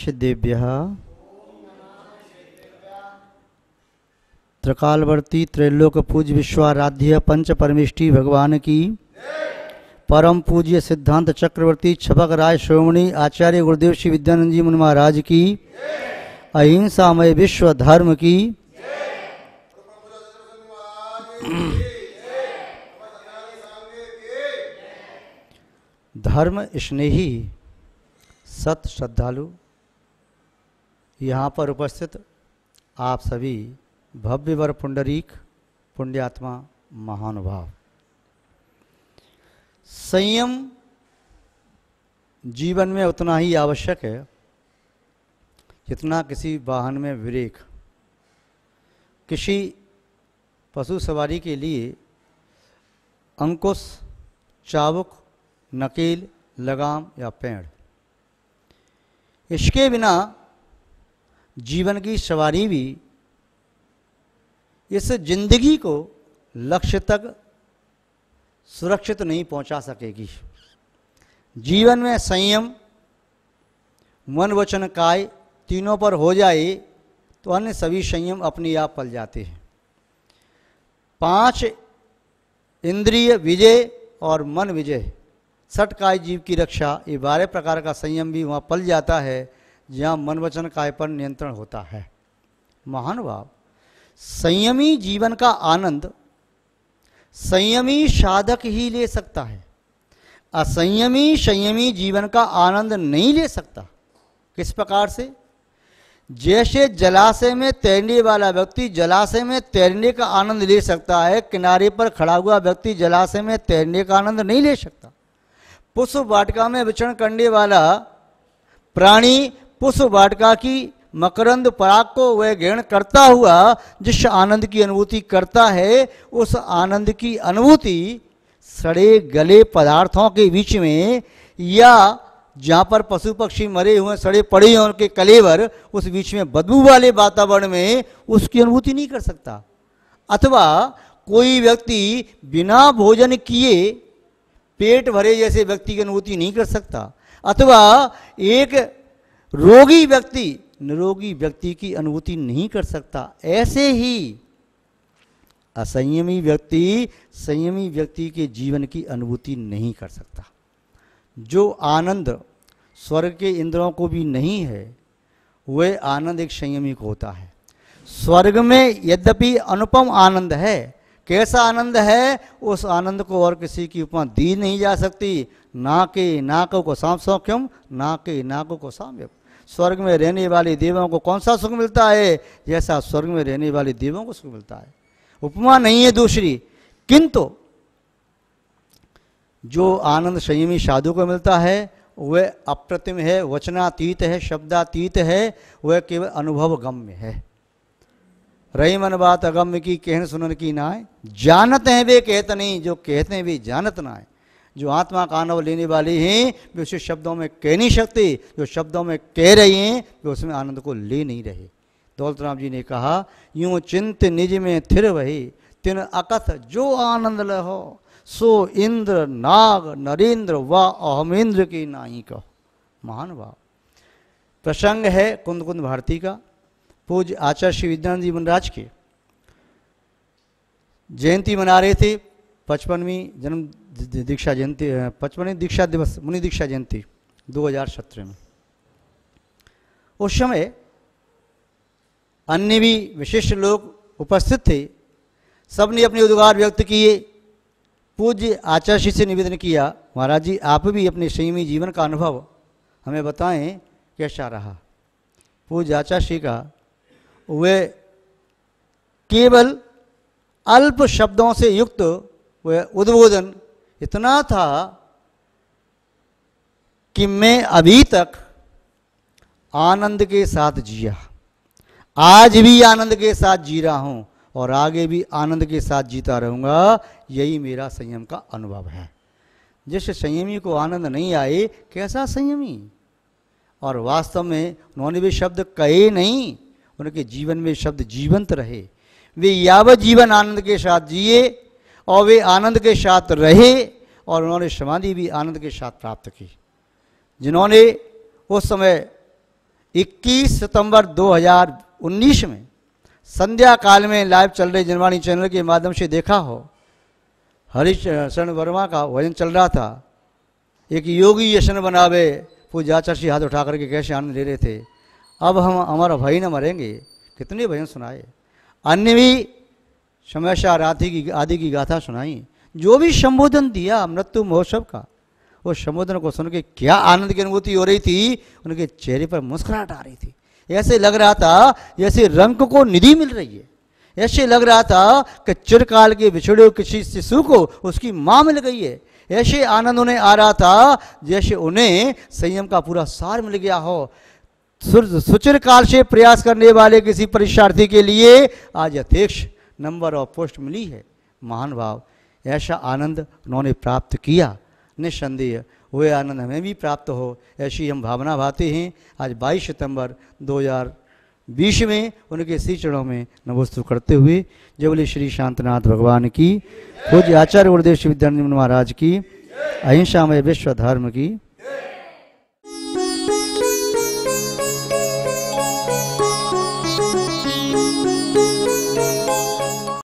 शिदेभ्य त्रिकालवर्ती त्रैलोक पूज विश्वाराध्य पंच परमिष्टि भगवान की परम पूज्य सिद्धांत चक्रवर्ती छपक राय श्रोमणी आचार्य गुरुदेव श्री विद्यानंद जी मुन महाराज की अहिंसामय विश्व धर्म की धर्म स्नेही सत श्रद्धालु यहाँ पर उपस्थित आप सभी भव्यवर पुंडरीक पुण्यात्मा महानुभाव संयम जीवन में उतना ही आवश्यक है जितना किसी वाहन में विवेक किसी पशु सवारी के लिए अंकुश चाबुक नकेल लगाम या पेड़ इसके बिना जीवन की सवारी भी इस जिंदगी को लक्ष्य तक सुरक्षित नहीं पहुंचा सकेगी जीवन में संयम मन वचन काय तीनों पर हो जाए तो अन्य सभी संयम अपने आप पल जाते हैं पांच इंद्रिय विजय और मन विजय सट काय जीव की रक्षा ये बारह प्रकार का संयम भी वहाँ पल जाता है जहाँ मन वचन काय पर नियंत्रण होता है महानुभाव संयमी जीवन का आनंद संयमी साधक ही ले सकता है असंयमी संयमी जीवन का आनंद नहीं ले सकता किस प्रकार से जैसे जलाशय में तैरने वाला व्यक्ति जलाशय में तैरने का आनंद ले सकता है किनारे पर खड़ा हुआ व्यक्ति जलाशय में तैरने का आनंद नहीं ले सकता पुष्प वाटिका में विचरण करने वाला प्राणी पुष्प वाटिका की मकरंद पराग को वह ग्रहण करता हुआ जिस आनंद की अनुभूति करता है उस आनंद की अनुभूति सड़े गले पदार्थों के बीच में या जहाँ पर पशु पक्षी मरे हुए सड़े पड़े हैं उनके कलेवर उस बीच में बदबू वाले वातावरण में उसकी अनुभूति नहीं कर सकता अथवा कोई व्यक्ति बिना भोजन किए पेट भरे जैसे व्यक्ति की अनुभूति नहीं कर सकता अथवा एक रोगी व्यक्ति निरोगी व्यक्ति की अनुभूति नहीं कर सकता ऐसे ही असंयमी व्यक्ति संयमी व्यक्ति के जीवन की अनुभूति नहीं कर सकता जो आनंद स्वर्ग के इंद्रों को भी नहीं है वह आनंद एक संयमी को होता है स्वर्ग में यद्यपि अनुपम आनंद है कैसा आनंद है उस आनंद को और किसी की उपमा दी नहीं जा सकती ना के नाको को सांप सौख्यम ना के नाको को सांप स्वर्ग में रहने वाली देवों को कौन सा सुख मिलता है जैसा स्वर्ग में रहने वाली देवों को सुख मिलता है उपमा नहीं है दूसरी किंतु जो आनंद संयमी साधु को मिलता है वह अप्रतिम है वचनातीत है शब्दातीत है वह केवल अनुभव गम्य है रही मन बात अगम्य की कहन सुनन की ना जानते हैं वे कहते नहीं जो कहते हैं वे जानत ना है जो आत्मा का अनुभव लेने वाली हैं वे उसे शब्दों में कह नहीं सकते जो शब्दों में कह रही हैं वे उसमें आनंद को ले नहीं रहे दौलत राम जी ने कहा यूं चिंत निज में थिर वही तिन अकथ जो आनंद लहो सो इंद्र नाग नरेंद्र व अहमेंद्र की नाई कहो महान भाव प्रसंग है कुंद कुंद भारती का पूज आचार्य श्री विद्यानंद जी मनराज के जयंती मना रहे थे पचपनवीं जन्म दीक्षा जयंती पचपनवीं दीक्षा दिवस मुनि दीक्षा जयंती 2017 में उस समय अन्य भी विशिष्ट लोग उपस्थित थे सब ने अपने उद्गार व्यक्त किए पूज्य आचार्य से निवेदन किया महाराज जी आप भी अपने संयमी जीवन का अनुभव हमें बताएं कैसा रहा पूज्य आचार्य का वे केवल अल्प शब्दों से युक्त वह उद्बोधन इतना था कि मैं अभी तक आनंद के साथ जिया आज भी आनंद के साथ जी रहा हूं और आगे भी आनंद के साथ जीता रहूंगा यही मेरा संयम का अनुभव है जिस संयमी को आनंद नहीं आए कैसा संयमी और वास्तव में उन्होंने भी शब्द कहे नहीं उनके जीवन में शब्द जीवंत रहे वे यावत जीवन आनंद के साथ जिए और वे आनंद के साथ रहे और उन्होंने समाधि भी आनंद के साथ प्राप्त की जिन्होंने उस समय 21 सितंबर 2019 में संध्या काल में लाइव चल रहे जनवाणी चैनल के माध्यम से देखा हो हरिशरण वर्मा का भजन चल रहा था एक योगी यशन बनावे पूजा आचार्य हाथ उठा करके कैसे आनंद ले रहे थे अब हम हमारा भाई न मरेंगे कितने भजन सुनाए अन्य भी समयशा राधि की आदि की गाथा सुनाई जो भी संबोधन दिया मृत्यु महोत्सव का वो संबोधन को सुन के क्या आनंद की अनुभूति हो रही थी उनके चेहरे पर मुस्कुराहट आ रही थी ऐसे लग रहा था जैसे रंग को निधि मिल रही है ऐसे लग रहा था कि चिरकाल के बिछड़े किसी शिशु को उसकी माँ मिल गई है ऐसे आनंद उन्हें आ रहा था जैसे उन्हें संयम का पूरा सार मिल गया हो सुचिर काल से प्रयास करने वाले किसी परीक्षार्थी के लिए आज अध्यक्ष नंबर ऑफ पोस्ट मिली है महान भाव ऐसा आनंद उन्होंने प्राप्त किया निस्संदेह वह आनंद हमें भी प्राप्त हो ऐसी हम भावना भाते हैं आज 22 सितंबर 2020 में उनके श्री चरणों में नमोस्तु करते हुए जबले श्री शांतनाथ भगवान की पूज्य आचार्य गुरुदेव विद्यानंद महाराज की अहिंसा में विश्व धर्म की